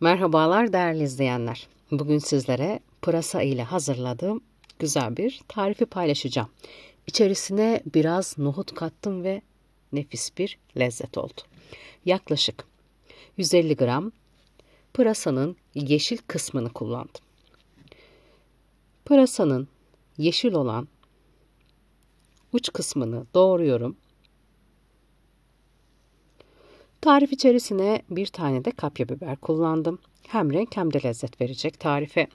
Merhabalar değerli izleyenler. Bugün sizlere pırasa ile hazırladığım güzel bir tarifi paylaşacağım. İçerisine biraz nohut kattım ve nefis bir lezzet oldu. Yaklaşık 150 gram pırasanın yeşil kısmını kullandım. Pırasanın yeşil olan uç kısmını doğruyorum Tarif içerisine bir tane de kapya biber kullandım. Hem renk hem de lezzet verecek tarife.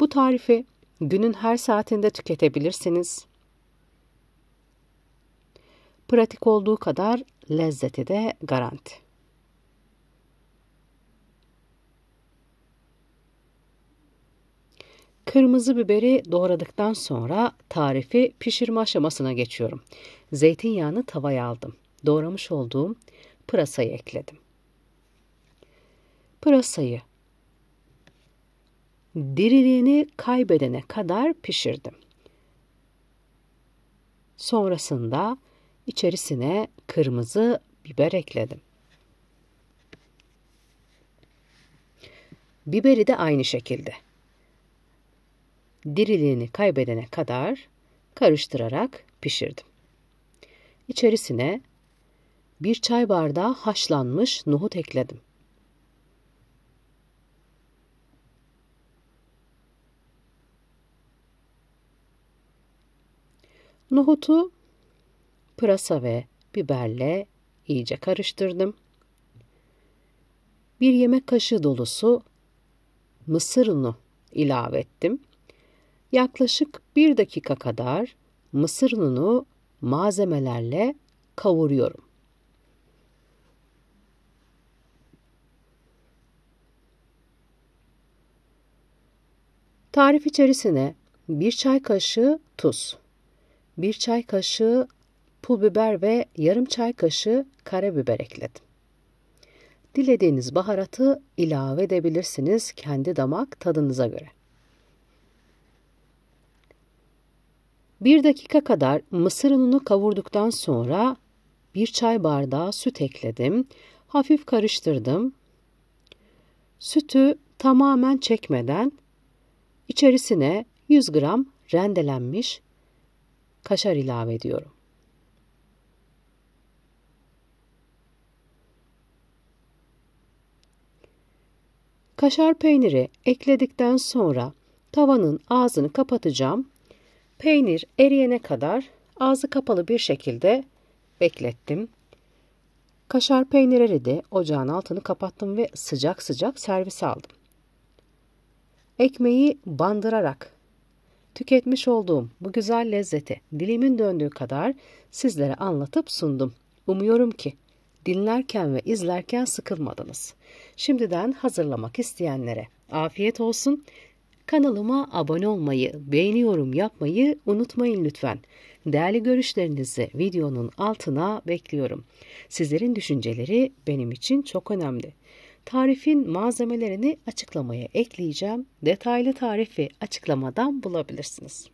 Bu tarifi günün her saatinde tüketebilirsiniz. Pratik olduğu kadar lezzeti de garanti. Kırmızı biberi doğradıktan sonra tarifi pişirme aşamasına geçiyorum. Zeytinyağını tavaya aldım. Doğramış olduğum pırasayı ekledim. Pırasayı diriliğini kaybedene kadar pişirdim. Sonrasında içerisine kırmızı biber ekledim. Biberi de aynı şekilde. Diriliğini kaybedene kadar karıştırarak pişirdim. İçerisine bir çay bardağı haşlanmış nohut ekledim. Nohutu pırasa ve biberle iyice karıştırdım. Bir yemek kaşığı dolusu mısır unu ilave ettim. Yaklaşık bir dakika kadar mısır ununu malzemelerle kavuruyorum. Tarif içerisine 1 çay kaşığı tuz, 1 çay kaşığı pul biber ve yarım çay kaşığı karabiber ekledim. Dilediğiniz baharatı ilave edebilirsiniz kendi damak tadınıza göre. 1 dakika kadar mısır ununu kavurduktan sonra 1 çay bardağı süt ekledim. Hafif karıştırdım. Sütü tamamen çekmeden İçerisine 100 gram rendelenmiş kaşar ilave ediyorum. Kaşar peyniri ekledikten sonra tavanın ağzını kapatacağım. Peynir eriyene kadar ağzı kapalı bir şekilde beklettim. Kaşar peynirleri de ocağın altını kapattım ve sıcak sıcak servise aldım. Ekmeği bandırarak tüketmiş olduğum bu güzel lezzeti dilimin döndüğü kadar sizlere anlatıp sundum. Umuyorum ki dinlerken ve izlerken sıkılmadınız. Şimdiden hazırlamak isteyenlere afiyet olsun. Kanalıma abone olmayı, beğeniyorum yapmayı unutmayın lütfen. Değerli görüşlerinizi videonun altına bekliyorum. Sizlerin düşünceleri benim için çok önemli tarifin malzemelerini açıklamaya ekleyeceğim. Detaylı tarifi açıklamadan bulabilirsiniz.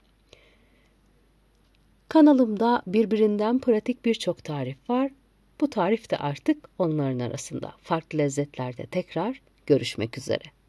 Kanalımda birbirinden pratik birçok tarif var. Bu tarif de artık onların arasında. Farklı lezzetlerde tekrar görüşmek üzere.